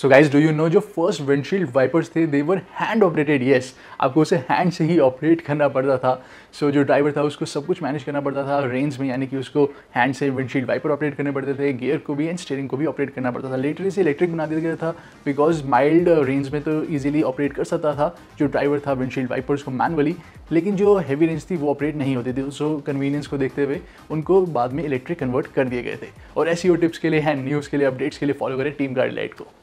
so guys do you know जो first windshield wipers थे देवर हैंड ऑपरेटेड येस आपको उसे हैंड से ही ऑपरेट करना पड़ता था सो so, जो ड्राइवर था उसको सब कुछ मैनेज करना पड़ता था रेंज में यानी कि उसको हैंड से विंडशील्ड वाइपर ऑपरेट करने पड़ते थे गियर को भी एंड स्टेयरिंग को भी ऑपरेट करना पड़ता था लेटर इसे इलेक्ट्रिक बना दिया गया था बिकॉज माइल्ड रेंज में तो ईजिली ऑपरेट कर सकता था जो ड्राइवर था विंडशील्ड वाइपर्स को मैनुअली लेकिन जो हैवी रेंज थी वो ऑपरेट नहीं होती थी सो कन्वीनियंस को देखते हुए उनको बाद में इलेक्ट्रिक कन्वर्ट कर दिए गए थे और ऐसी टिप्स के लिए हैंड न्यूज़ के लिए अपडेट्स के लिए फॉलो करें टीम लाइट को